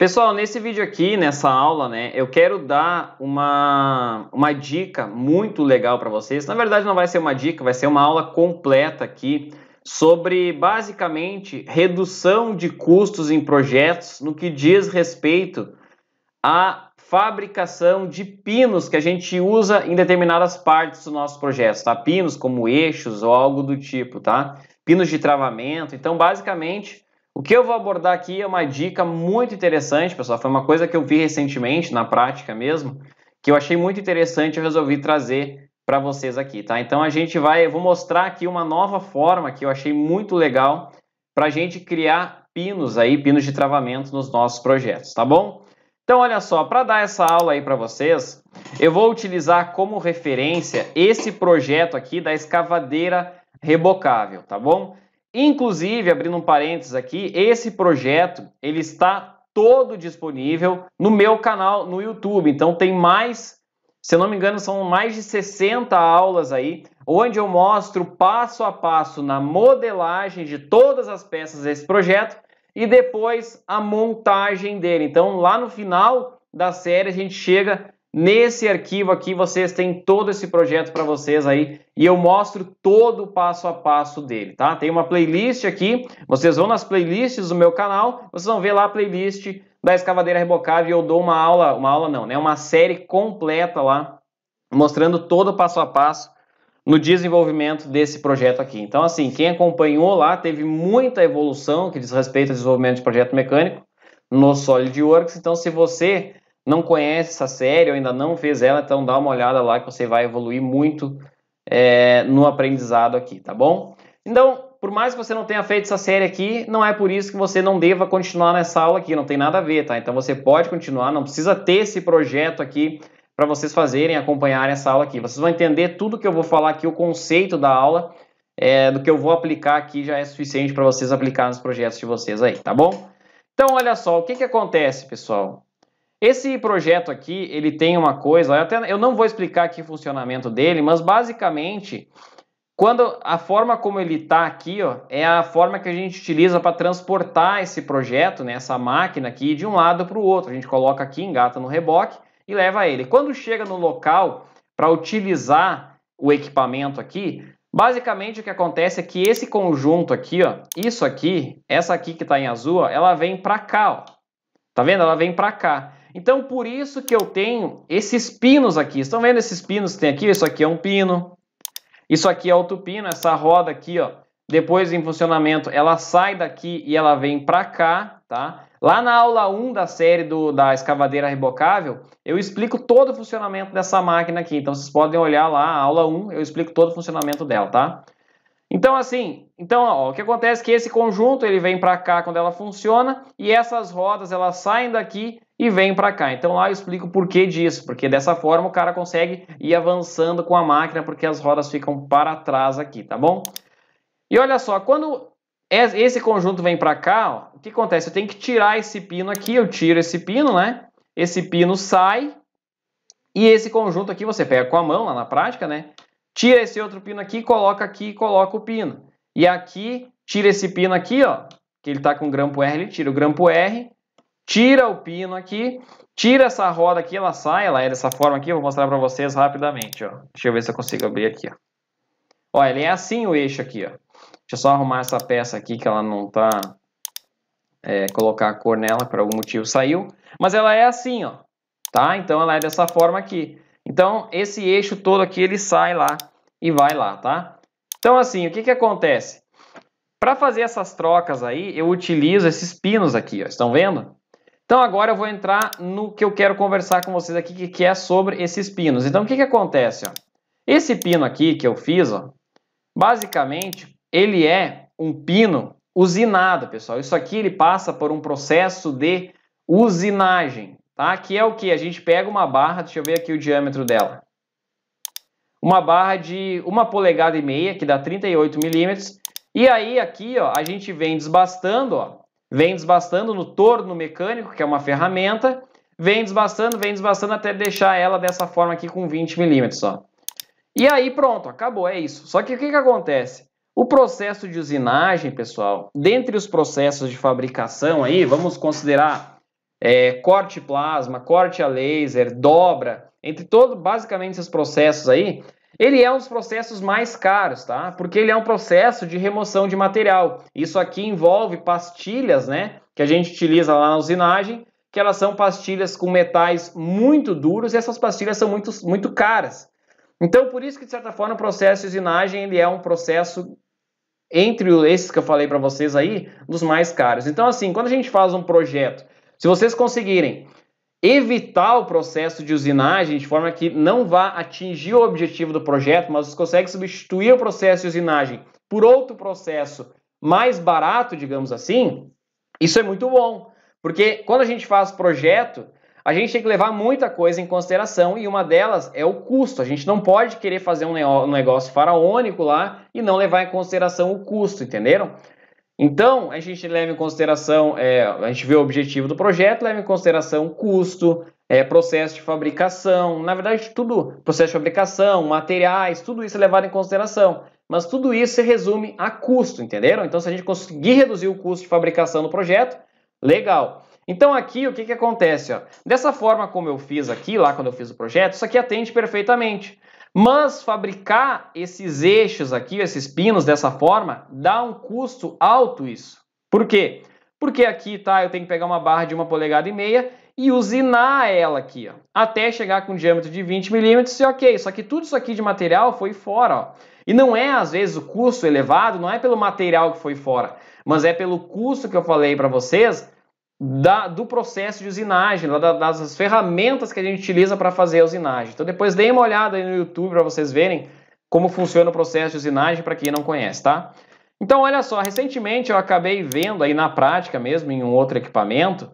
Pessoal, nesse vídeo aqui, nessa aula, né, eu quero dar uma, uma dica muito legal para vocês. Na verdade, não vai ser uma dica, vai ser uma aula completa aqui sobre basicamente redução de custos em projetos no que diz respeito à fabricação de pinos que a gente usa em determinadas partes do nosso projeto, tá? Pinos como eixos ou algo do tipo, tá? Pinos de travamento. Então, basicamente, o que eu vou abordar aqui é uma dica muito interessante, pessoal. Foi uma coisa que eu vi recentemente, na prática mesmo, que eu achei muito interessante e resolvi trazer para vocês aqui, tá? Então a gente vai, eu vou mostrar aqui uma nova forma que eu achei muito legal para a gente criar pinos aí, pinos de travamento nos nossos projetos, tá bom? Então olha só, para dar essa aula aí para vocês, eu vou utilizar como referência esse projeto aqui da escavadeira rebocável, tá bom? Inclusive, abrindo um parênteses aqui, esse projeto ele está todo disponível no meu canal no YouTube. Então tem mais, se eu não me engano, são mais de 60 aulas aí, onde eu mostro passo a passo na modelagem de todas as peças desse projeto e depois a montagem dele. Então lá no final da série a gente chega Nesse arquivo aqui vocês têm todo esse projeto para vocês aí e eu mostro todo o passo a passo dele, tá? Tem uma playlist aqui, vocês vão nas playlists do meu canal, vocês vão ver lá a playlist da escavadeira rebocável e eu dou uma aula, uma aula não, né? Uma série completa lá, mostrando todo o passo a passo no desenvolvimento desse projeto aqui. Então assim, quem acompanhou lá teve muita evolução que diz respeito ao desenvolvimento de projeto mecânico no SolidWorks, então se você não conhece essa série ou ainda não fez ela, então dá uma olhada lá que você vai evoluir muito é, no aprendizado aqui, tá bom? Então, por mais que você não tenha feito essa série aqui, não é por isso que você não deva continuar nessa aula aqui, não tem nada a ver, tá? Então você pode continuar, não precisa ter esse projeto aqui para vocês fazerem, acompanharem essa aula aqui. Vocês vão entender tudo que eu vou falar aqui, o conceito da aula, é, do que eu vou aplicar aqui já é suficiente para vocês aplicar nos projetos de vocês aí, tá bom? Então, olha só, o que, que acontece, pessoal? Esse projeto aqui, ele tem uma coisa, eu, até, eu não vou explicar aqui o funcionamento dele, mas basicamente, quando a forma como ele está aqui, ó, é a forma que a gente utiliza para transportar esse projeto, né, essa máquina aqui, de um lado para o outro. A gente coloca aqui, engata no reboque e leva ele. Quando chega no local para utilizar o equipamento aqui, basicamente o que acontece é que esse conjunto aqui, ó, isso aqui, essa aqui que está em azul, ó, ela vem para cá, ó. Tá vendo? Ela vem para cá. Então, por isso que eu tenho esses pinos aqui. Estão vendo esses pinos que tem aqui? Isso aqui é um pino. Isso aqui é outro pino. Essa roda aqui, ó, depois em funcionamento, ela sai daqui e ela vem para cá, tá? Lá na aula 1 da série do, da escavadeira rebocável, eu explico todo o funcionamento dessa máquina aqui. Então, vocês podem olhar lá, a aula 1, eu explico todo o funcionamento dela, tá? Então, assim, então, ó, o que acontece é que esse conjunto, ele vem para cá quando ela funciona, e essas rodas, elas saem daqui e vem para cá. Então lá eu explico o porquê disso, porque dessa forma o cara consegue ir avançando com a máquina, porque as rodas ficam para trás aqui, tá bom? E olha só, quando esse conjunto vem para cá, ó, o que acontece? Eu tenho que tirar esse pino aqui, eu tiro esse pino, né? Esse pino sai, e esse conjunto aqui você pega com a mão, lá na prática, né? Tira esse outro pino aqui, coloca aqui e coloca o pino. E aqui, tira esse pino aqui, ó, que ele tá com grampo R, ele tira o grampo R, tira o pino aqui, tira essa roda aqui, ela sai, ela é dessa forma aqui, eu vou mostrar para vocês rapidamente, ó. Deixa eu ver se eu consigo abrir aqui, ó. Ó, ele é assim o eixo aqui, ó. Deixa eu só arrumar essa peça aqui que ela não tá... É, colocar a cor nela, por algum motivo saiu. Mas ela é assim, ó. Tá? Então ela é dessa forma aqui. Então esse eixo todo aqui, ele sai lá e vai lá, tá? Então assim, o que que acontece? Para fazer essas trocas aí, eu utilizo esses pinos aqui, ó. Estão vendo? Então agora eu vou entrar no que eu quero conversar com vocês aqui, que é sobre esses pinos. Então o que, que acontece? Ó? Esse pino aqui que eu fiz, ó, basicamente, ele é um pino usinado, pessoal. Isso aqui ele passa por um processo de usinagem, tá? Que é o que? A gente pega uma barra, deixa eu ver aqui o diâmetro dela. Uma barra de uma polegada e meia, que dá 38 milímetros. E aí aqui, ó, a gente vem desbastando, ó, Vem desbastando no torno mecânico, que é uma ferramenta, vem desbastando, vem desbastando até deixar ela dessa forma aqui com 20 milímetros, só E aí pronto, acabou, é isso. Só que o que, que acontece? O processo de usinagem, pessoal, dentre os processos de fabricação aí, vamos considerar é, corte plasma, corte a laser, dobra, entre todos, basicamente esses processos aí, ele é um dos processos mais caros, tá? Porque ele é um processo de remoção de material. Isso aqui envolve pastilhas, né? Que a gente utiliza lá na usinagem, que elas são pastilhas com metais muito duros e essas pastilhas são muito, muito caras. Então, por isso que, de certa forma, o processo de usinagem ele é um processo entre esses que eu falei para vocês aí, dos mais caros. Então, assim, quando a gente faz um projeto, se vocês conseguirem evitar o processo de usinagem de forma que não vá atingir o objetivo do projeto, mas você consegue substituir o processo de usinagem por outro processo mais barato, digamos assim, isso é muito bom. Porque quando a gente faz projeto, a gente tem que levar muita coisa em consideração e uma delas é o custo. A gente não pode querer fazer um negócio faraônico lá e não levar em consideração o custo, entenderam? Então, a gente leva em consideração, é, a gente vê o objetivo do projeto, leva em consideração custo, é, processo de fabricação, na verdade, tudo, processo de fabricação, materiais, tudo isso é levado em consideração. Mas tudo isso se resume a custo, entenderam? Então, se a gente conseguir reduzir o custo de fabricação do projeto, legal. Então, aqui, o que, que acontece? Ó? Dessa forma como eu fiz aqui, lá quando eu fiz o projeto, isso aqui atende perfeitamente. Mas fabricar esses eixos aqui, esses pinos dessa forma, dá um custo alto isso. Por quê? Porque aqui, tá, eu tenho que pegar uma barra de uma polegada e meia e usinar ela aqui, ó, até chegar com um diâmetro de 20 milímetros e ok. Só que tudo isso aqui de material foi fora, ó. E não é, às vezes, o custo elevado, não é pelo material que foi fora, mas é pelo custo que eu falei para vocês da, do processo de usinagem, da, das ferramentas que a gente utiliza para fazer a usinagem. Então depois deem uma olhada aí no YouTube para vocês verem como funciona o processo de usinagem para quem não conhece, tá? Então olha só, recentemente eu acabei vendo aí na prática mesmo em um outro equipamento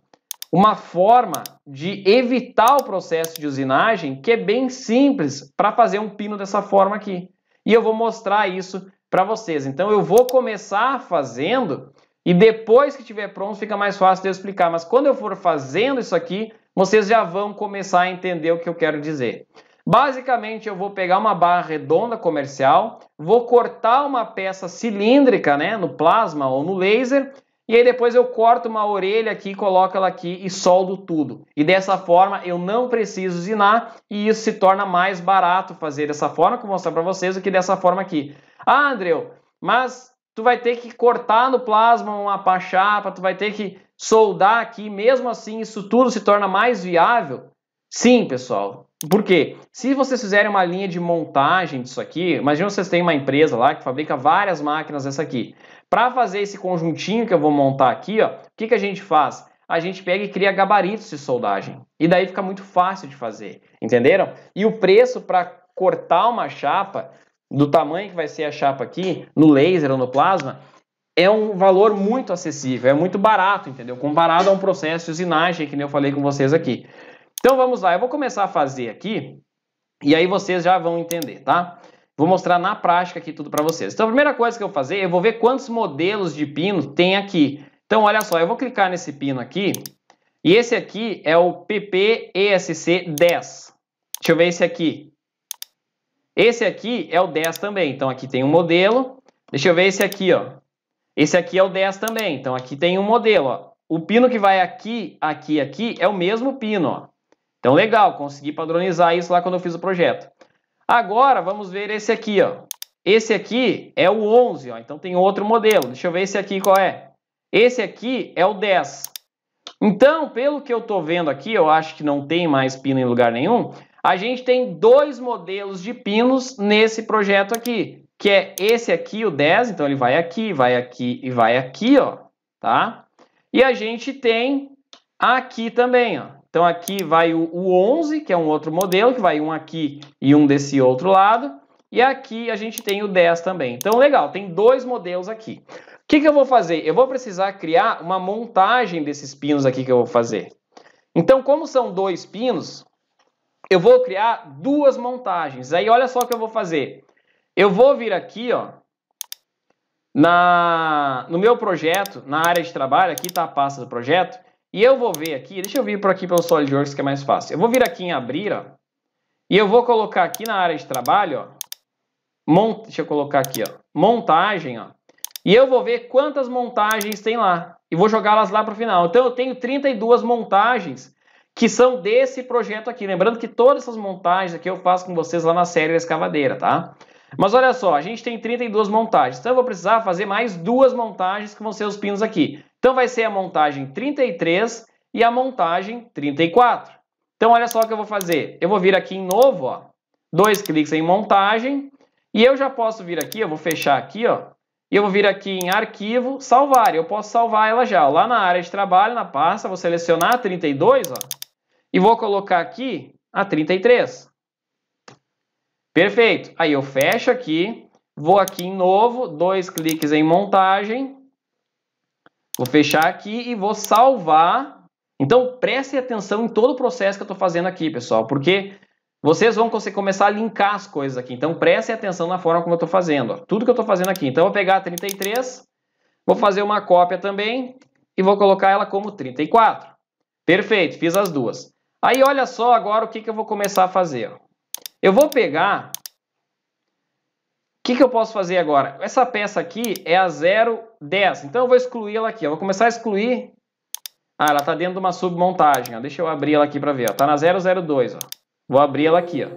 uma forma de evitar o processo de usinagem que é bem simples para fazer um pino dessa forma aqui. E eu vou mostrar isso para vocês. Então eu vou começar fazendo e depois que tiver pronto, fica mais fácil de eu explicar. Mas quando eu for fazendo isso aqui, vocês já vão começar a entender o que eu quero dizer. Basicamente, eu vou pegar uma barra redonda comercial, vou cortar uma peça cilíndrica, né, no plasma ou no laser, e aí depois eu corto uma orelha aqui, coloco ela aqui e soldo tudo. E dessa forma eu não preciso zinar e isso se torna mais barato fazer dessa forma, que eu vou mostrar para vocês, do que dessa forma aqui. Ah, Andréu, mas tu vai ter que cortar no plasma uma chapa, tu vai ter que soldar aqui, mesmo assim isso tudo se torna mais viável? Sim, pessoal. Por quê? Se vocês fizerem uma linha de montagem disso aqui, imagina vocês têm uma empresa lá que fabrica várias máquinas dessa aqui. Para fazer esse conjuntinho que eu vou montar aqui, ó, o que, que a gente faz? A gente pega e cria gabaritos de soldagem. E daí fica muito fácil de fazer, entenderam? E o preço para cortar uma chapa do tamanho que vai ser a chapa aqui, no laser ou no plasma, é um valor muito acessível, é muito barato, entendeu? Comparado a um processo de usinagem, que nem eu falei com vocês aqui. Então vamos lá, eu vou começar a fazer aqui, e aí vocês já vão entender, tá? Vou mostrar na prática aqui tudo para vocês. Então a primeira coisa que eu vou fazer, eu vou ver quantos modelos de pino tem aqui. Então olha só, eu vou clicar nesse pino aqui, e esse aqui é o PPESC10. Deixa eu ver esse aqui. Esse aqui é o 10 também, então aqui tem um modelo. Deixa eu ver esse aqui, ó. Esse aqui é o 10 também, então aqui tem um modelo, ó. O pino que vai aqui, aqui, aqui é o mesmo pino, ó. Então legal, consegui padronizar isso lá quando eu fiz o projeto. Agora vamos ver esse aqui, ó. Esse aqui é o 11, ó. Então tem outro modelo. Deixa eu ver esse aqui qual é. Esse aqui é o 10. Então, pelo que eu estou vendo aqui, eu acho que não tem mais pino em lugar nenhum. A gente tem dois modelos de pinos nesse projeto aqui, que é esse aqui, o 10, então ele vai aqui, vai aqui e vai aqui, ó, tá? E a gente tem aqui também, ó. Então aqui vai o, o 11, que é um outro modelo, que vai um aqui e um desse outro lado. E aqui a gente tem o 10 também. Então legal, tem dois modelos aqui. O que, que eu vou fazer? Eu vou precisar criar uma montagem desses pinos aqui que eu vou fazer. Então como são dois pinos, eu vou criar duas montagens. Aí olha só o que eu vou fazer. Eu vou vir aqui, ó, na, no meu projeto, na área de trabalho, aqui está a pasta do projeto, e eu vou ver aqui, deixa eu vir por aqui pelo SolidWorks que é mais fácil. Eu vou vir aqui em abrir, ó, e eu vou colocar aqui na área de trabalho, ó, mont, deixa eu colocar aqui, ó, montagem, ó, e eu vou ver quantas montagens tem lá, e vou jogá-las lá para o final. Então eu tenho 32 montagens que são desse projeto aqui. Lembrando que todas essas montagens aqui eu faço com vocês lá na série da escavadeira, tá? Mas olha só, a gente tem 32 montagens, então eu vou precisar fazer mais duas montagens que vão ser os pinos aqui. Então vai ser a montagem 33 e a montagem 34. Então olha só o que eu vou fazer. Eu vou vir aqui em novo, ó, dois cliques em montagem, e eu já posso vir aqui, eu vou fechar aqui, ó, e eu vou vir aqui em arquivo, salvar. Eu posso salvar ela já, lá na área de trabalho, na pasta, vou selecionar 32, ó, e vou colocar aqui a 33. Perfeito. Aí eu fecho aqui, vou aqui em novo, dois cliques em montagem. Vou fechar aqui e vou salvar. Então preste atenção em todo o processo que eu estou fazendo aqui, pessoal, porque vocês vão começar a linkar as coisas aqui. Então preste atenção na forma como eu estou fazendo. Ó. Tudo que eu estou fazendo aqui. Então eu vou pegar a 33, vou fazer uma cópia também e vou colocar ela como 34. Perfeito, fiz as duas. Aí olha só agora o que, que eu vou começar a fazer. Eu vou pegar... O que, que eu posso fazer agora? Essa peça aqui é a 010, então eu vou excluir ela aqui. Eu vou começar a excluir... Ah, ela está dentro de uma submontagem. Ó. Deixa eu abrir ela aqui para ver. Está na 002. Ó. Vou abrir ela aqui. Ó.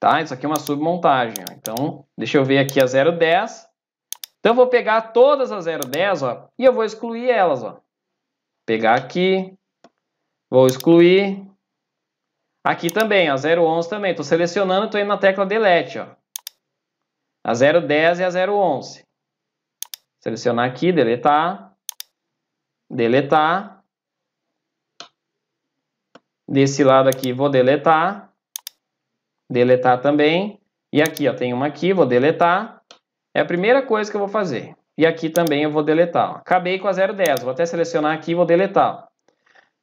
Tá? Isso aqui é uma submontagem. Ó. Então, deixa eu ver aqui a 010. Então, eu vou pegar todas as 010 ó, e eu vou excluir elas. Ó. Pegar aqui, vou excluir. Aqui também, a 011 também. Estou selecionando, estou indo na tecla delete, ó. A 010 e a 011. Selecionar aqui, deletar. Deletar. Desse lado aqui vou deletar. Deletar também. E aqui, ó, tem uma aqui, vou deletar. É a primeira coisa que eu vou fazer. E aqui também eu vou deletar. Acabei com a 010. Vou até selecionar aqui e vou deletar.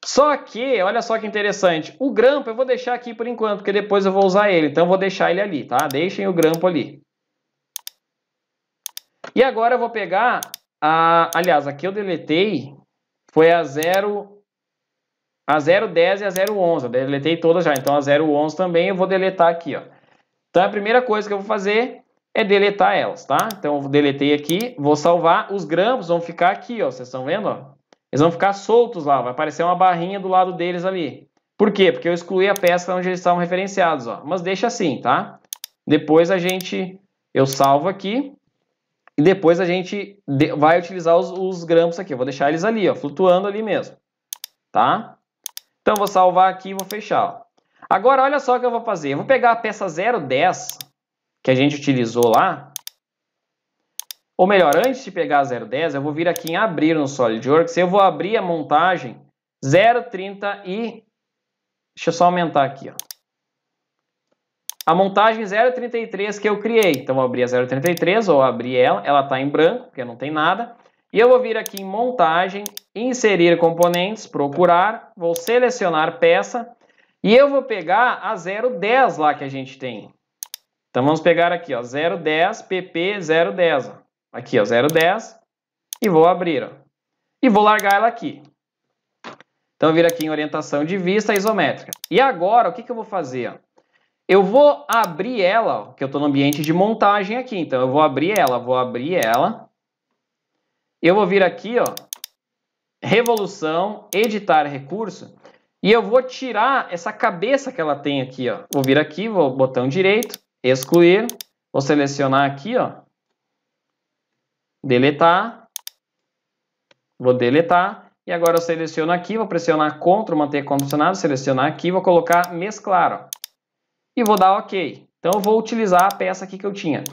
Só que, olha só que interessante. O grampo eu vou deixar aqui por enquanto, porque depois eu vou usar ele. Então eu vou deixar ele ali, tá? Deixem o grampo ali. E agora eu vou pegar a... Aliás, aqui eu deletei. Foi a 0... A 010 e a 011. Eu deletei todas já. Então a 011 também eu vou deletar aqui, ó. Então é a primeira coisa que eu vou fazer é deletar elas, tá? Então eu deletei aqui, vou salvar, os grampos vão ficar aqui, ó, vocês estão vendo, ó? Eles vão ficar soltos lá, vai aparecer uma barrinha do lado deles ali. Por quê? Porque eu excluí a peça onde eles estavam referenciados, ó. Mas deixa assim, tá? Depois a gente, eu salvo aqui, e depois a gente vai utilizar os, os grampos aqui. Eu vou deixar eles ali, ó, flutuando ali mesmo, tá? Então vou salvar aqui e vou fechar, ó. Agora olha só o que eu vou fazer. Eu vou pegar a peça 010, que a gente utilizou lá, ou melhor, antes de pegar a 010, eu vou vir aqui em abrir no SolidWorks, eu vou abrir a montagem 030 e... Deixa eu só aumentar aqui, ó. A montagem 033 que eu criei. Então, eu abri a 033, ou abri ela, ela está em branco, porque não tem nada. E eu vou vir aqui em montagem, inserir componentes, procurar, vou selecionar peça, e eu vou pegar a 010 lá que a gente tem. Então vamos pegar aqui, ó, 010 PP 010, ó. Aqui, ó, 010 e vou abrir, ó. E vou largar ela aqui. Então vir aqui em orientação de vista isométrica. E agora o que, que eu vou fazer? Ó? Eu vou abrir ela, ó, que eu estou no ambiente de montagem aqui, então eu vou abrir ela, vou abrir ela. Eu vou vir aqui, ó, revolução, editar recurso, e eu vou tirar essa cabeça que ela tem aqui, ó. Vou vir aqui, vou botão direito, excluir, vou selecionar aqui, ó, deletar, vou deletar, e agora eu seleciono aqui, vou pressionar CTRL, manter condicionado, selecionar aqui, vou colocar mesclar, ó, e vou dar OK. Então eu vou utilizar a peça aqui que eu tinha.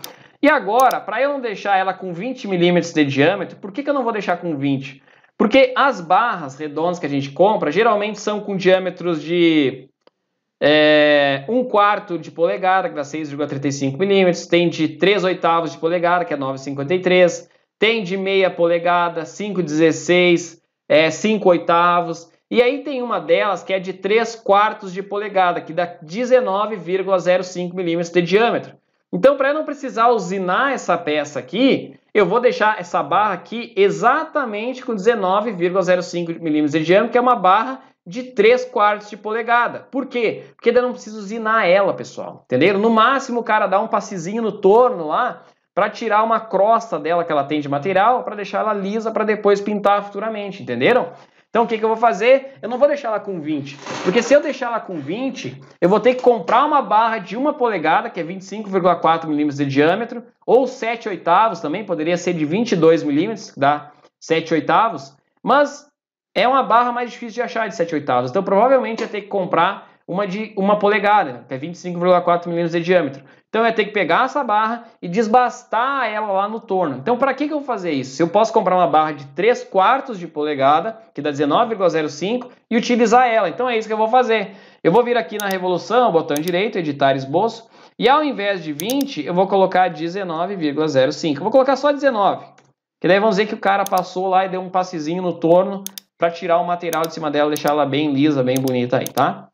E agora, para eu não deixar ela com 20 milímetros de diâmetro, por que, que eu não vou deixar com 20? Porque as barras redondas que a gente compra geralmente são com diâmetros de é, um quarto de polegada, que dá 6,35 milímetros. Tem de 3 oitavos de polegada, que é 9,53. Tem de meia polegada, 5,16, é, 5 oitavos. E aí tem uma delas que é de 3 quartos de polegada, que dá 19,05 milímetros de diâmetro. Então, para não precisar usinar essa peça aqui, eu vou deixar essa barra aqui exatamente com 19,05 milímetros de diâmetro, que é uma barra de 3 quartos de polegada. Por quê? Porque daí eu não preciso zinar ela, pessoal. Entenderam? No máximo, o cara dá um passezinho no torno lá para tirar uma crosta dela que ela tem de material, para deixar ela lisa para depois pintar futuramente, entenderam? Então o que, que eu vou fazer? Eu não vou deixar ela com 20, porque se eu deixar ela com 20, eu vou ter que comprar uma barra de uma polegada, que é 25,4 milímetros de diâmetro, ou 7 oitavos também, poderia ser de 22 milímetros, dá 7 oitavos, mas é uma barra mais difícil de achar de 7 oitavos. Então, provavelmente ia ter que comprar uma de uma polegada, que é 25,4 milímetros de diâmetro. Então, ia ter que pegar essa barra e desbastar ela lá no torno. Então, para que, que eu vou fazer isso? Se eu posso comprar uma barra de 3 quartos de polegada, que dá 19,05, e utilizar ela. Então, é isso que eu vou fazer. Eu vou vir aqui na revolução, botão direito, editar esboço, e ao invés de 20, eu vou colocar 19,05. Vou colocar só 19, que daí vamos dizer que o cara passou lá e deu um passezinho no torno para tirar o material de cima dela, deixar ela bem lisa, bem bonita aí, tá?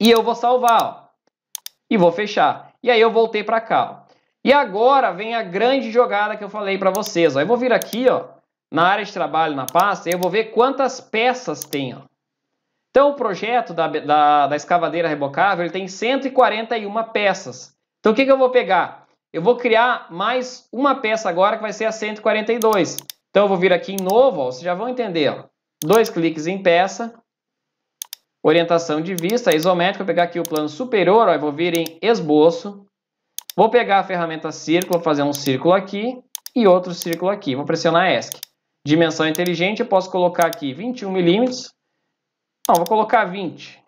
E eu vou salvar, ó. E vou fechar. E aí eu voltei para cá, ó. E agora vem a grande jogada que eu falei para vocês, ó. Eu vou vir aqui, ó, na área de trabalho, na pasta, e eu vou ver quantas peças tem, ó. Então, o projeto da, da, da escavadeira rebocável ele tem 141 peças. Então, o que, que eu vou pegar? Eu vou criar mais uma peça agora, que vai ser a 142. Então, eu vou vir aqui em novo, ó, vocês já vão entender. Ó. Dois cliques em peça. Orientação de vista, isométrica. Vou pegar aqui o plano superior, ó, vou vir em esboço. Vou pegar a ferramenta círculo, fazer um círculo aqui e outro círculo aqui. Vou pressionar ESC. Dimensão inteligente, eu posso colocar aqui 21 milímetros. Não, vou colocar 20.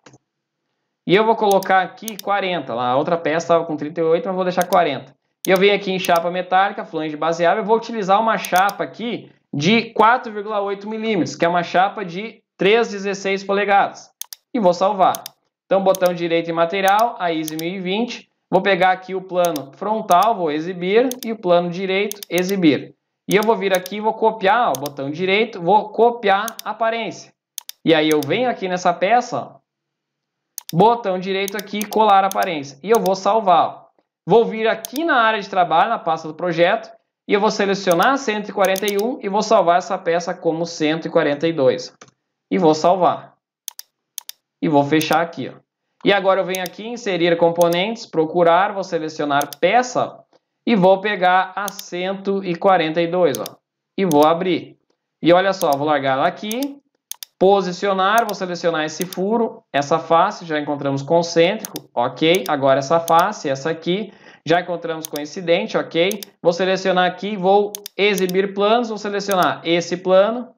E eu vou colocar aqui 40. Lá, a outra peça estava com 38, mas vou deixar 40. E eu venho aqui em chapa metálica, flange baseável. Eu vou utilizar uma chapa aqui de 4,8 milímetros, que é uma chapa de 3,16 polegadas. E vou salvar. Então, botão direito em material, a ISO 1020. Vou pegar aqui o plano frontal, vou exibir, e o plano direito, exibir. E eu vou vir aqui e vou copiar, ó, botão direito, vou copiar aparência. E aí eu venho aqui nessa peça, ó, botão direito aqui, colar aparência. E eu vou salvar. Ó. Vou vir aqui na área de trabalho, na pasta do projeto, e eu vou selecionar 141 e vou salvar essa peça como 142. E vou salvar. E vou fechar aqui. Ó. E agora eu venho aqui, inserir componentes, procurar, vou selecionar peça e vou pegar a 142. Ó, e vou abrir. E olha só, vou largar ela aqui, posicionar, vou selecionar esse furo, essa face, já encontramos concêntrico, ok. Agora essa face, essa aqui, já encontramos com incidente, ok? Vou selecionar aqui, vou exibir planos, vou selecionar esse plano,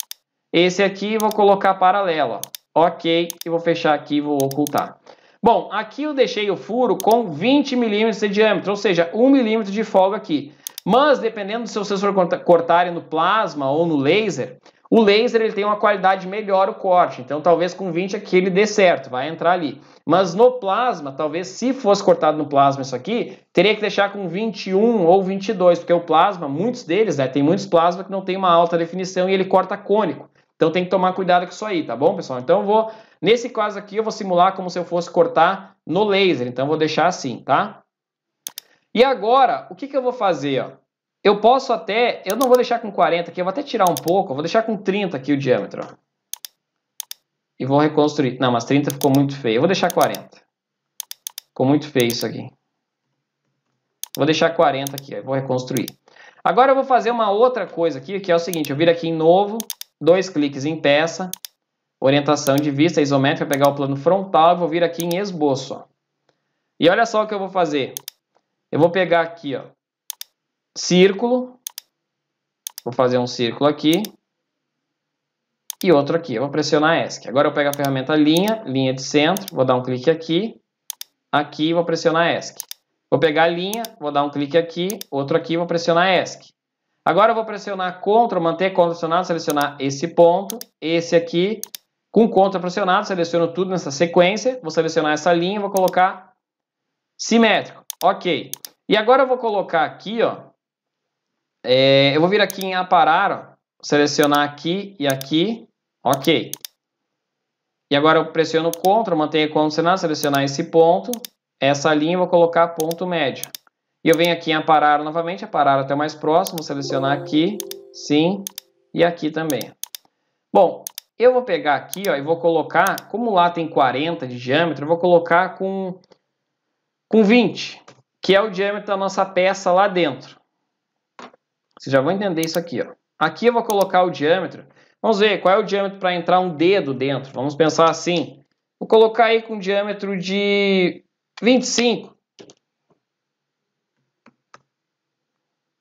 esse aqui vou colocar paralelo, ó. ok? E vou fechar aqui e vou ocultar. Bom, aqui eu deixei o furo com 20 milímetros de diâmetro, ou seja, 1 milímetro de folga aqui. Mas dependendo do seu sensor cortarem no plasma ou no laser, o laser ele tem uma qualidade melhor o corte, então talvez com 20 aqui ele dê certo, vai entrar ali. Mas no plasma, talvez se fosse cortado no plasma isso aqui, teria que deixar com 21 ou 22, porque o plasma, muitos deles, né, tem muitos plasma que não tem uma alta definição e ele corta cônico. Então tem que tomar cuidado com isso aí, tá bom, pessoal? Então vou, nesse caso aqui, eu vou simular como se eu fosse cortar no laser, então vou deixar assim, tá? E agora, o que, que eu vou fazer, ó? Eu posso até, eu não vou deixar com 40 aqui, eu vou até tirar um pouco, eu vou deixar com 30 aqui o diâmetro. E vou reconstruir. Não, mas 30 ficou muito feio. Eu vou deixar 40. Ficou muito feio isso aqui. Vou deixar 40 aqui, vou reconstruir. Agora eu vou fazer uma outra coisa aqui, que é o seguinte, eu viro aqui em novo, dois cliques em peça, orientação de vista isométrica, pegar o plano frontal, vou vir aqui em esboço. Ó. E olha só o que eu vou fazer. Eu vou pegar aqui, ó, círculo. Vou fazer um círculo aqui e outro aqui. Eu vou pressionar ESC. Agora eu pego a ferramenta linha, linha de centro, vou dar um clique aqui, aqui vou pressionar ESC. Vou pegar a linha, vou dar um clique aqui, outro aqui, vou pressionar ESC. Agora eu vou pressionar CTRL, manter CTRL pressionado, selecionar esse ponto, esse aqui, com CTRL pressionado, seleciono tudo nessa sequência, vou selecionar essa linha, vou colocar simétrico, ok. E agora eu vou colocar aqui, ó, é, eu vou vir aqui em aparar, selecionar aqui e aqui. Ok. E agora eu pressiono CTRL, mantenho condicionado, selecionar esse ponto, essa linha, vou colocar ponto médio. E eu venho aqui em aparar novamente, aparar até o mais próximo, selecionar aqui, sim, e aqui também. Bom, eu vou pegar aqui ó, e vou colocar, como lá tem 40 de diâmetro, eu vou colocar com, com 20, que é o diâmetro da nossa peça lá dentro. Vocês já vão entender isso aqui, ó. Aqui eu vou colocar o diâmetro. Vamos ver qual é o diâmetro para entrar um dedo dentro. Vamos pensar assim. Vou colocar aí com diâmetro de 25.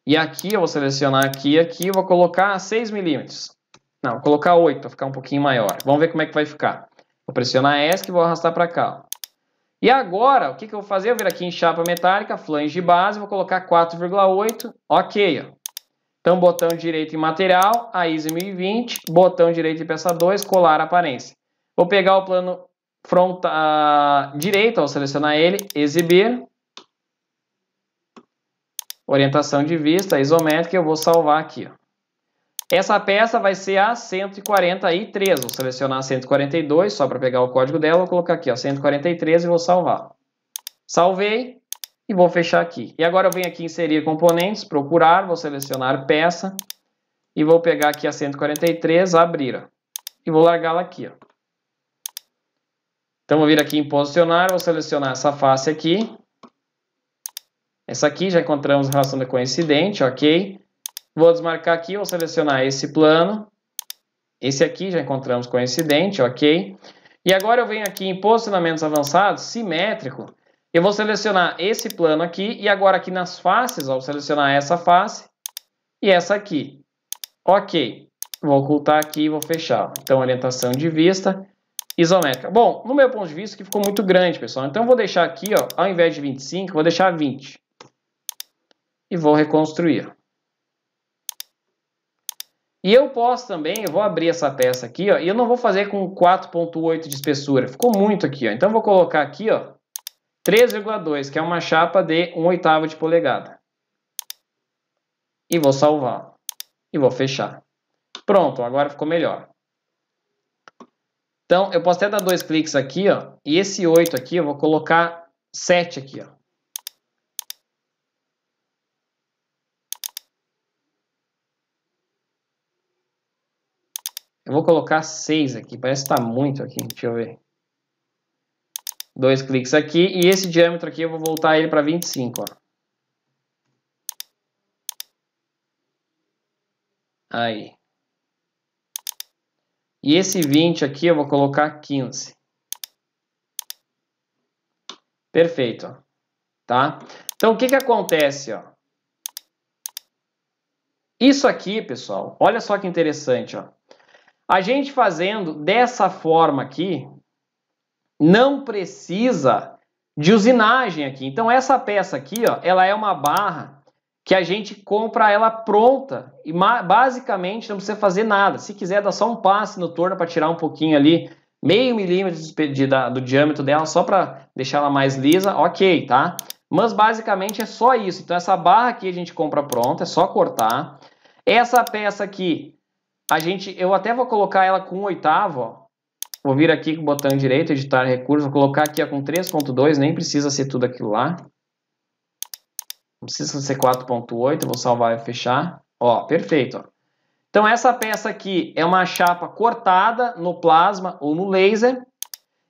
E aqui eu vou selecionar aqui e aqui vou colocar 6 milímetros. Não, vou colocar 8 para ficar um pouquinho maior. Vamos ver como é que vai ficar. Vou pressionar ESC e vou arrastar para cá. Ó. E agora, o que, que eu vou fazer? Eu vou vir aqui em chapa metálica, flange de base, vou colocar 4,8. Ok, ó. Então, botão direito em material, a ISO 1020, botão direito em peça 2, colar aparência. Vou pegar o plano front, uh, direito, ao selecionar ele, exibir, orientação de vista, isométrica, eu vou salvar aqui. Ó. Essa peça vai ser a 143, vou selecionar a 142, só para pegar o código dela, vou colocar aqui, ó, 143 e vou salvar. Salvei, e vou fechar aqui. E agora eu venho aqui inserir componentes, procurar, vou selecionar peça e vou pegar aqui a 143, abrir ó, e vou largá-la aqui. Ó. Então vou vir aqui em posicionar, vou selecionar essa face aqui. Essa aqui já encontramos relação da coincidente, ok. Vou desmarcar aqui, vou selecionar esse plano. Esse aqui já encontramos coincidente, ok. E agora eu venho aqui em posicionamentos avançados, simétrico. Eu vou selecionar esse plano aqui e agora aqui nas faces, ó, vou selecionar essa face e essa aqui. Ok, vou ocultar aqui e vou fechar. Então, orientação de vista isométrica. Bom, no meu ponto de vista que ficou muito grande, pessoal. Então, eu vou deixar aqui, ó, ao invés de 25, vou deixar 20. E vou reconstruir. E eu posso também, eu vou abrir essa peça aqui, ó, e eu não vou fazer com 4.8 de espessura. Ficou muito aqui, ó. Então, eu vou colocar aqui, ó, 3,2, que é uma chapa de 1 oitavo de polegada. E vou salvar. E vou fechar. Pronto, agora ficou melhor. Então, eu posso até dar dois cliques aqui, ó. E esse 8 aqui, eu vou colocar 7 aqui, ó. Eu vou colocar 6 aqui, parece que tá muito aqui, deixa eu ver. Dois cliques aqui e esse diâmetro aqui eu vou voltar ele para 25, ó. Aí. E esse 20 aqui eu vou colocar 15. Perfeito, ó. tá? Então o que que acontece, ó? Isso aqui, pessoal, olha só que interessante, ó. A gente fazendo dessa forma aqui, não precisa de usinagem aqui. Então essa peça aqui, ó, ela é uma barra que a gente compra ela pronta e basicamente não precisa fazer nada. Se quiser, dá só um passe no torno para tirar um pouquinho ali, meio milímetro de, da, do diâmetro dela, só para deixar ela mais lisa, ok, tá? Mas basicamente é só isso. Então essa barra aqui a gente compra pronta, é só cortar. Essa peça aqui, a gente, eu até vou colocar ela com um oitavo, ó, Vou vir aqui com o botão direito, editar recurso, vou colocar aqui ó, com 3.2, nem precisa ser tudo aquilo lá. Não precisa ser 4.8, vou salvar e fechar. Ó, perfeito. Ó. Então essa peça aqui é uma chapa cortada no plasma ou no laser.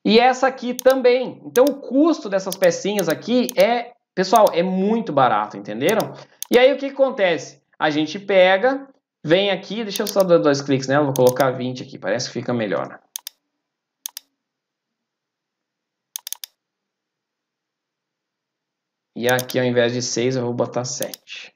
E essa aqui também. Então o custo dessas pecinhas aqui é, pessoal, é muito barato, entenderam? E aí o que, que acontece? A gente pega, vem aqui, deixa eu só dar dois cliques nela, vou colocar 20 aqui, parece que fica melhor. Né? E aqui, ao invés de 6, eu vou botar 7.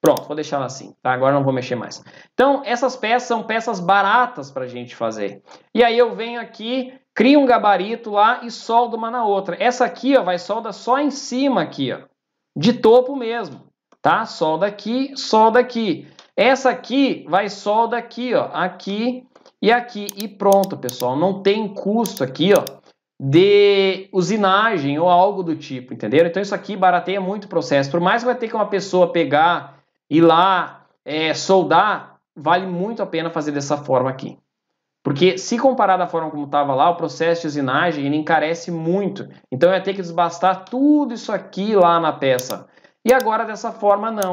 Pronto, vou deixar ela assim, tá? Agora não vou mexer mais. Então, essas peças são peças baratas para a gente fazer. E aí eu venho aqui, crio um gabarito lá e soldo uma na outra. Essa aqui, ó, vai solda só em cima aqui, ó. De topo mesmo, tá? Solda aqui, solda aqui. Essa aqui vai solda aqui, ó, aqui e aqui. E pronto, pessoal. Não tem custo aqui, ó de usinagem ou algo do tipo, entendeu? Então isso aqui barateia muito o processo. Por mais que vai ter que uma pessoa pegar, e lá, é, soldar, vale muito a pena fazer dessa forma aqui. Porque se comparar da forma como estava lá, o processo de usinagem ele encarece muito. Então eu ia ter que desbastar tudo isso aqui lá na peça. E agora dessa forma não.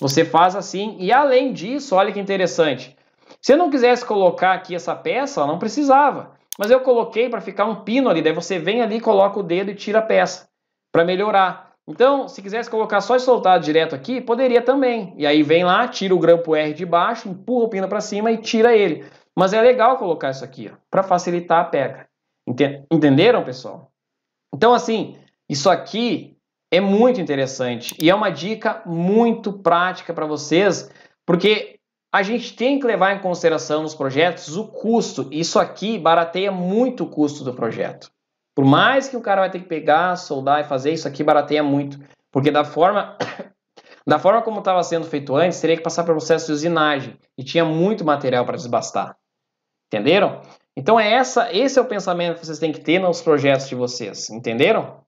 Você faz assim e além disso, olha que interessante. Se eu não quisesse colocar aqui essa peça, não precisava. Mas eu coloquei para ficar um pino ali, daí você vem ali, coloca o dedo e tira a peça para melhorar. Então, se quisesse colocar só e soltar direto aqui, poderia também. E aí vem lá, tira o grampo R de baixo, empurra o pino para cima e tira ele. Mas é legal colocar isso aqui, para facilitar a pega. Entenderam, pessoal? Então, assim, isso aqui é muito interessante e é uma dica muito prática para vocês, porque a gente tem que levar em consideração nos projetos o custo. Isso aqui barateia muito o custo do projeto. Por mais que o cara vai ter que pegar, soldar e fazer, isso aqui barateia muito. Porque da forma Da forma como estava sendo feito antes, teria que passar pelo processo de usinagem e tinha muito material para desbastar. Entenderam? Então é essa, esse é o pensamento que vocês têm que ter nos projetos de vocês, entenderam?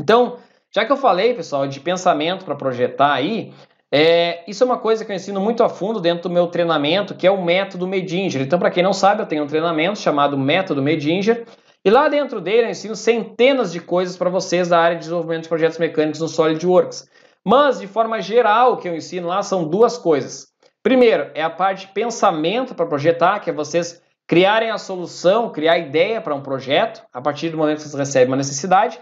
Então, já que eu falei, pessoal, de pensamento para projetar aí, é, isso é uma coisa que eu ensino muito a fundo dentro do meu treinamento, que é o método Medinger. Então, para quem não sabe, eu tenho um treinamento chamado Método Medinger, e lá dentro dele eu ensino centenas de coisas para vocês da área de desenvolvimento de projetos mecânicos no SolidWorks. Mas, de forma geral, o que eu ensino lá são duas coisas. Primeiro, é a parte de pensamento para projetar, que é vocês criarem a solução, criar a ideia para um projeto, a partir do momento que vocês recebem uma necessidade.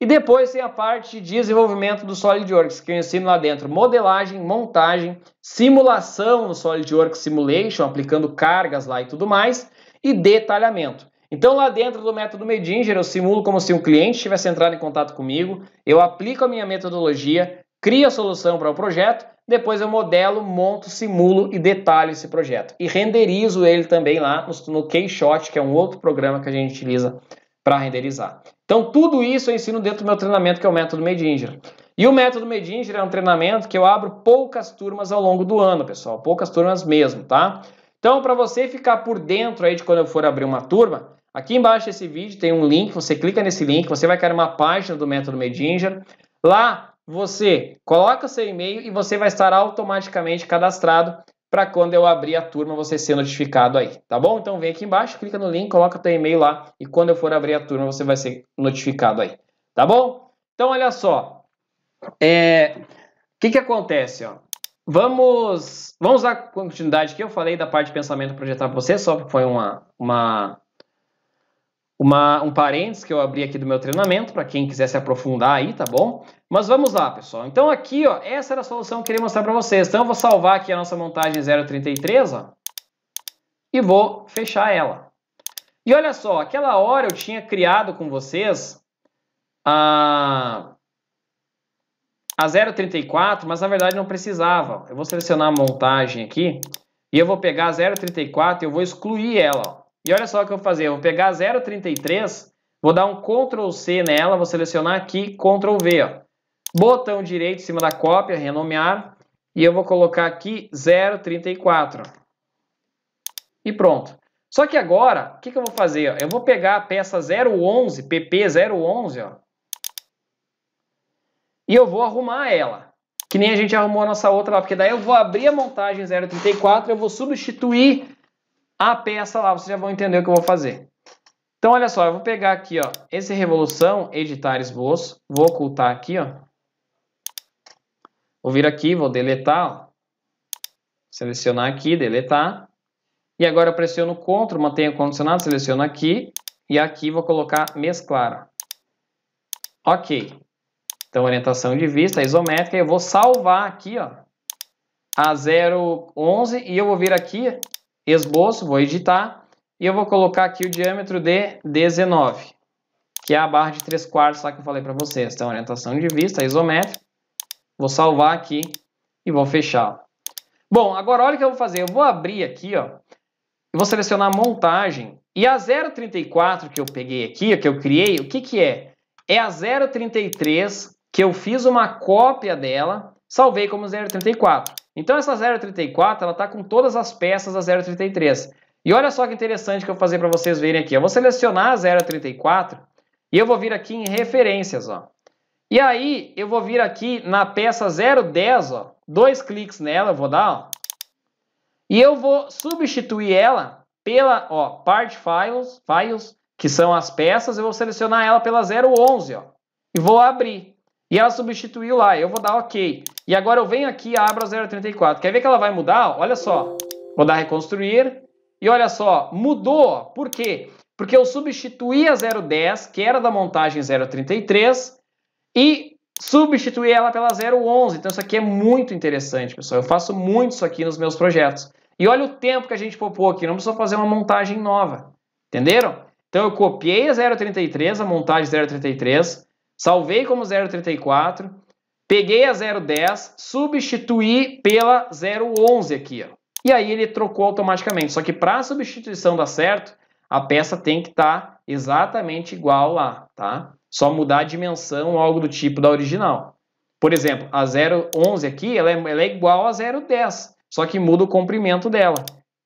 E depois tem a parte de desenvolvimento do SolidWorks, que eu ensino lá dentro modelagem, montagem, simulação no SolidWorks Simulation, aplicando cargas lá e tudo mais, e detalhamento. Então, lá dentro do método Medinger, eu simulo como se um cliente tivesse entrado em contato comigo, eu aplico a minha metodologia, crio a solução para o projeto, depois eu modelo, monto, simulo e detalho esse projeto. E renderizo ele também lá no Keyshot, que é um outro programa que a gente utiliza para renderizar. Então, tudo isso eu ensino dentro do meu treinamento, que é o método Medinger. E o método Medinger é um treinamento que eu abro poucas turmas ao longo do ano, pessoal. Poucas turmas mesmo, tá? Então, para você ficar por dentro aí de quando eu for abrir uma turma, aqui embaixo desse vídeo tem um link, você clica nesse link, você vai querer uma página do método Medinger. Lá você coloca seu e-mail e você vai estar automaticamente cadastrado para quando eu abrir a turma você ser notificado aí, tá bom? Então vem aqui embaixo, clica no link, coloca teu e-mail lá e quando eu for abrir a turma você vai ser notificado aí, tá bom? Então olha só, é, o que que acontece, ó? Vamos, vamos à continuidade que eu falei da parte de pensamento projetar para você, só que foi uma, uma uma, um parênteses que eu abri aqui do meu treinamento, para quem quiser se aprofundar aí, tá bom? Mas vamos lá, pessoal. Então aqui, ó, essa era a solução que eu queria mostrar para vocês. Então eu vou salvar aqui a nossa montagem 033, ó, e vou fechar ela. E olha só, aquela hora eu tinha criado com vocês a, a 0,34, mas na verdade não precisava. Eu vou selecionar a montagem aqui e eu vou pegar a 0,34 e eu vou excluir ela. Ó. E olha só o que eu vou fazer. Eu vou pegar 0,33, vou dar um Ctrl C nela, vou selecionar aqui, Ctrl V. Ó. Botão direito em cima da cópia, renomear. E eu vou colocar aqui 0,34. E pronto. Só que agora, o que, que, eu vou fazer? Ó? Eu vou pegar a peça 011, PP011, ó, e eu vou arrumar ela. Que nem a gente arrumou a nossa outra lá, porque daí eu vou abrir a montagem 034, eu vou substituir a ah, peça lá, vocês já vão entender o que eu vou fazer. Então, olha só, eu vou pegar aqui, ó, esse Revolução, editar esboço, vou ocultar aqui, ó. Vou vir aqui, vou deletar, ó. Selecionar aqui, deletar. E agora eu pressiono CTRL, mantenho condicionado, seleciono aqui. E aqui vou colocar mesclar, ó. Ok. Então, orientação de vista, isométrica. Eu vou salvar aqui, ó, a 011 e eu vou vir aqui esboço, vou editar e eu vou colocar aqui o diâmetro de 19, que é a barra de 3 quartos lá que eu falei para vocês. Então, orientação de vista, isométrica. Vou salvar aqui e vou fechar. Bom, agora olha o que eu vou fazer. Eu vou abrir aqui, ó. vou selecionar montagem. E a 0,34 que eu peguei aqui, que eu criei, o que que é? É a 0,33 que eu fiz uma cópia dela salvei como 0,34. Então essa 0,34 ela está com todas as peças da 0,33. E olha só que interessante que eu vou fazer para vocês verem aqui. Eu vou selecionar a 0,34 e eu vou vir aqui em referências. Ó. E aí eu vou vir aqui na peça 010, ó, dois cliques nela, eu vou dar, ó, e eu vou substituir ela pela ó, part files, files, que são as peças, eu vou selecionar ela pela 011 ó, e vou abrir. E ela substituiu lá, eu vou dar OK. E agora eu venho aqui e abro a 0,34. Quer ver que ela vai mudar? Olha só. Vou dar reconstruir. E olha só, mudou. Por quê? Porque eu substituí a 0,10, que era da montagem 0,33, e substituí ela pela 0,11. Então isso aqui é muito interessante, pessoal. Eu faço muito isso aqui nos meus projetos. E olha o tempo que a gente poupou aqui. Não precisou fazer uma montagem nova. Entenderam? Então eu copiei a 0,33, a montagem 0,33, Salvei como 0,34, peguei a 0,10, substituí pela 0,11 aqui, ó. E aí ele trocou automaticamente. Só que para a substituição dar certo, a peça tem que estar tá exatamente igual lá, tá? Só mudar a dimensão ou algo do tipo da original. Por exemplo, a 0,11 aqui, ela é, ela é igual a 0,10, só que muda o comprimento dela.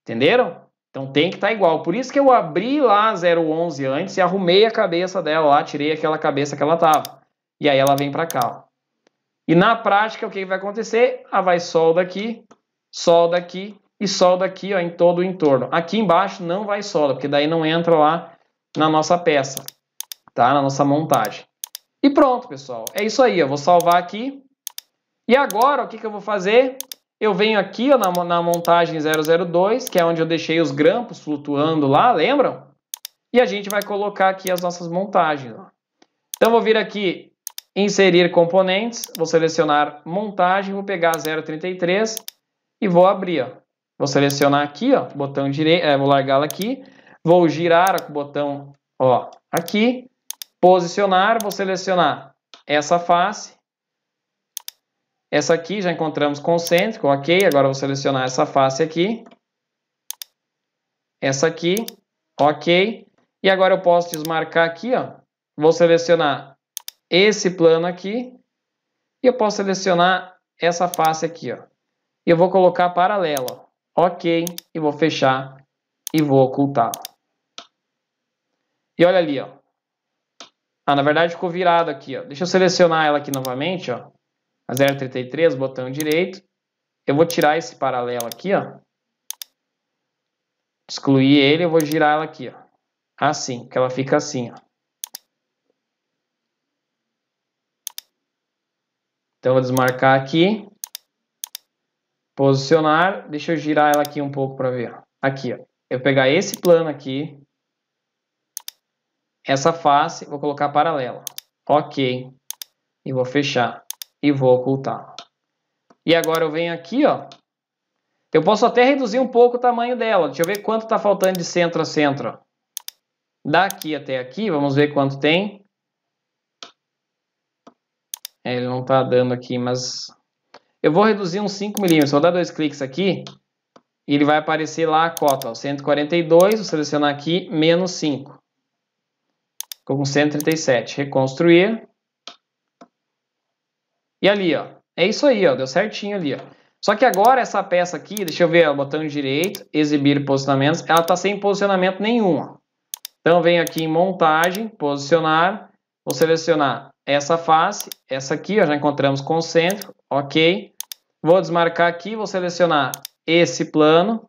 Entenderam? Então tem que estar tá igual. Por isso que eu abri lá a 011 antes e arrumei a cabeça dela lá, tirei aquela cabeça que ela tava. E aí ela vem para cá. Ó. E na prática, o que vai acontecer? Ah, vai solda aqui, solda aqui e solda aqui, ó, em todo o entorno. Aqui embaixo não vai solda, porque daí não entra lá na nossa peça, tá? Na nossa montagem. E pronto, pessoal. É isso aí. Eu vou salvar aqui. E agora, o que, que eu vou fazer? Eu venho aqui ó, na, na montagem 002, que é onde eu deixei os grampos flutuando lá, lembram? E a gente vai colocar aqui as nossas montagens. Ó. Então, vou vir aqui, inserir componentes, vou selecionar montagem, vou pegar 033 e vou abrir. Ó. Vou selecionar aqui, ó, botão direito, é, eh, vou largá-la aqui, vou girar o botão ó, aqui, posicionar, vou selecionar essa face, essa aqui já encontramos concêntrico, ok. Agora vou selecionar essa face aqui. Essa aqui, ok. E agora eu posso desmarcar aqui, ó. Vou selecionar esse plano aqui. E eu posso selecionar essa face aqui, ó. E eu vou colocar paralela, ok. E vou fechar e vou ocultar. E olha ali, ó. Ah, na verdade ficou virado aqui, ó. Deixa eu selecionar ela aqui novamente, ó. 0,33, botão direito. Eu vou tirar esse paralelo aqui, ó. Excluir ele, eu vou girar ela aqui, ó. Assim, que ela fica assim, ó. Então, vou desmarcar aqui. Posicionar. Deixa eu girar ela aqui um pouco para ver. Aqui, ó. Eu vou pegar esse plano aqui. Essa face, vou colocar paralela. Ok. E vou fechar e vou ocultar. E agora eu venho aqui, ó. Eu posso até reduzir um pouco o tamanho dela. Deixa eu ver quanto está faltando de centro a centro. Daqui até aqui, vamos ver quanto tem. É, ele não está dando aqui, mas... Eu vou reduzir uns 5 milímetros. Vou dar dois cliques aqui e ele vai aparecer lá a cota. Ó, 142, vou selecionar aqui, menos 5. Ficou com 137. Reconstruir. E ali, ó, é isso aí, ó, deu certinho ali, ó. Só que agora essa peça aqui, deixa eu ver, ó, botão direito, exibir posicionamentos, ela está sem posicionamento nenhum, ó. Então vem aqui em montagem, posicionar, vou selecionar essa face, essa aqui, ó, já encontramos centro, ok. Vou desmarcar aqui, vou selecionar esse plano,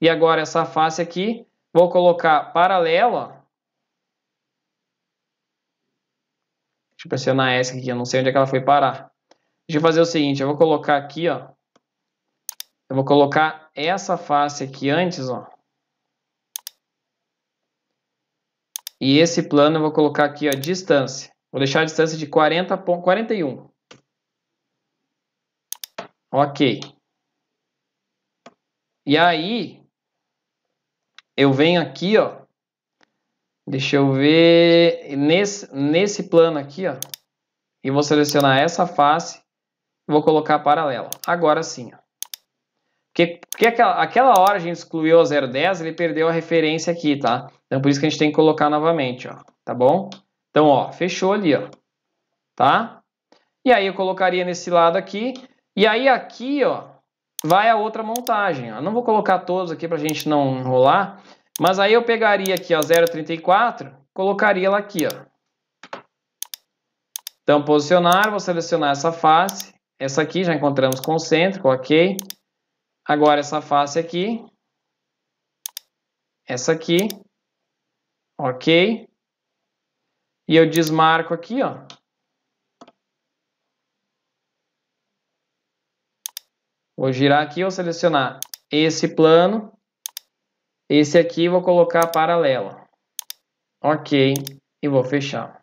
e agora essa face aqui, vou colocar paralela. Deixa eu pressionar essa aqui, eu não sei onde é que ela foi parar. Deixa eu fazer o seguinte, eu vou colocar aqui, ó. Eu vou colocar essa face aqui antes, ó. E esse plano eu vou colocar aqui, ó, distância. Vou deixar a distância de 40, 41. Ok. E aí, eu venho aqui, ó. Deixa eu ver nesse, nesse plano aqui, ó. E vou selecionar essa face Vou colocar paralela. Agora sim. Ó. Porque, porque aquela, aquela hora a gente excluiu o 010, ele perdeu a referência aqui, tá? Então por isso que a gente tem que colocar novamente, ó. Tá bom? Então, ó, fechou ali, ó. Tá? E aí eu colocaria nesse lado aqui. E aí aqui, ó, vai a outra montagem. Ó. Não vou colocar todos aqui para a gente não enrolar. Mas aí eu pegaria aqui, ó, 0,34, colocaria ela aqui, ó. Então, posicionar, vou selecionar essa face, essa aqui já encontramos concêntrico, ok. Agora essa face aqui. Essa aqui. Ok. E eu desmarco aqui, ó. Vou girar aqui, vou selecionar esse plano. Esse aqui vou colocar paralelo. Ok. E vou fechar.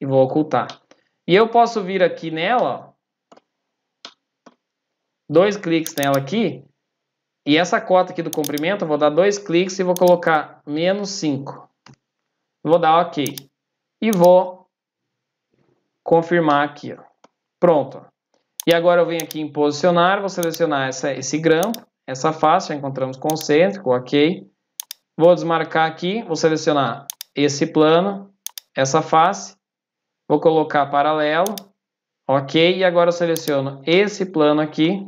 E vou ocultar. E eu posso vir aqui nela, ó dois cliques nela aqui, e essa cota aqui do comprimento, eu vou dar dois cliques e vou colocar menos 5. Vou dar OK. E vou confirmar aqui. Ó. Pronto. E agora eu venho aqui em posicionar, vou selecionar essa, esse grampo, essa face, já encontramos concêntrico, ok. Vou desmarcar aqui, vou selecionar esse plano, essa face, vou colocar paralelo, ok. E agora eu seleciono esse plano aqui,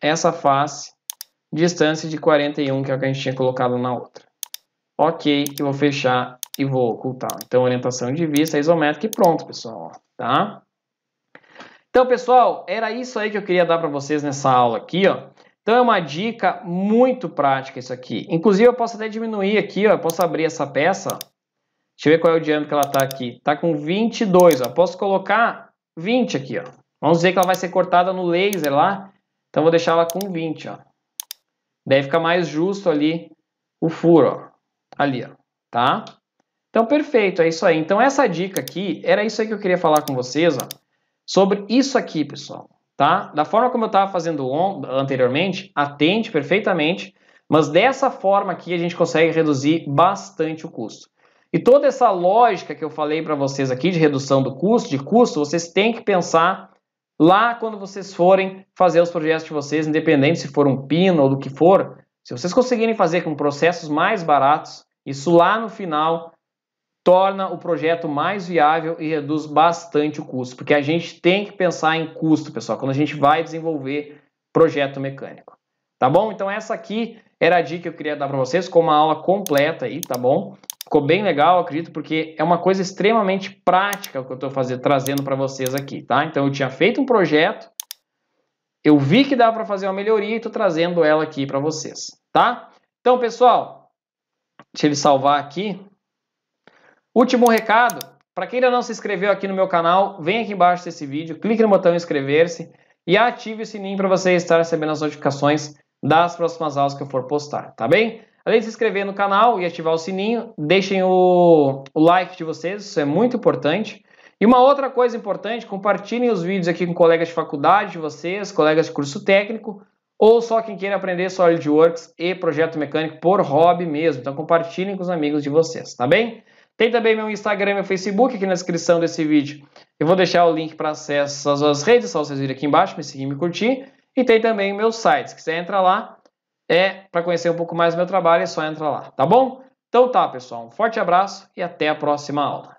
essa face, distância de 41, que é o que a gente tinha colocado na outra. Ok, eu vou fechar e vou ocultar. Então, orientação de vista isométrica e pronto, pessoal. Tá? Então, pessoal, era isso aí que eu queria dar para vocês nessa aula aqui, ó. Então é uma dica muito prática isso aqui. Inclusive eu posso até diminuir aqui, ó, eu posso abrir essa peça. Deixa eu ver qual é o diâmetro que ela está aqui. Está com 22, ó. Posso colocar 20 aqui, ó. Vamos ver que ela vai ser cortada no laser lá então vou deixar ela com 20, ó. Daí fica mais justo ali o furo, ó. Ali, ó, tá? Então perfeito, é isso aí. Então essa dica aqui, era isso aí que eu queria falar com vocês, ó. Sobre isso aqui, pessoal, tá? Da forma como eu estava fazendo anteriormente, atende perfeitamente, mas dessa forma aqui a gente consegue reduzir bastante o custo. E toda essa lógica que eu falei para vocês aqui de redução do custo, de custo, vocês têm que pensar Lá, quando vocês forem fazer os projetos de vocês, independente se for um pino ou do que for, se vocês conseguirem fazer com processos mais baratos, isso lá no final torna o projeto mais viável e reduz bastante o custo, porque a gente tem que pensar em custo, pessoal, quando a gente vai desenvolver projeto mecânico. Tá bom? Então essa aqui era a dica que eu queria dar para vocês com uma aula completa aí, tá bom? Ficou bem legal, acredito, porque é uma coisa extremamente prática o que eu estou fazendo, trazendo para vocês aqui, tá? Então eu tinha feito um projeto, eu vi que dá para fazer uma melhoria e estou trazendo ela aqui para vocês, tá? Então, pessoal, deixa ele salvar aqui. Último recado, para quem ainda não se inscreveu aqui no meu canal, vem aqui embaixo desse vídeo, clique no botão inscrever-se e ative o sininho para você estar recebendo as notificações das próximas aulas que eu for postar, tá bem? Além de se inscrever no canal e ativar o sininho, deixem o, o like de vocês, isso é muito importante. E uma outra coisa importante, compartilhem os vídeos aqui com colegas de faculdade de vocês, colegas de curso técnico, ou só quem queira aprender SolidWorks e projeto mecânico por hobby mesmo. Então compartilhem com os amigos de vocês, tá bem? Tem também meu Instagram e meu Facebook aqui na descrição desse vídeo. Eu vou deixar o link para acesso às redes, só vocês virem aqui embaixo, me seguir e me curtir. E tem também o meu site. Se quiser entrar lá, é para conhecer um pouco mais do meu trabalho, é só entrar lá, tá bom? Então tá, pessoal, um forte abraço e até a próxima aula.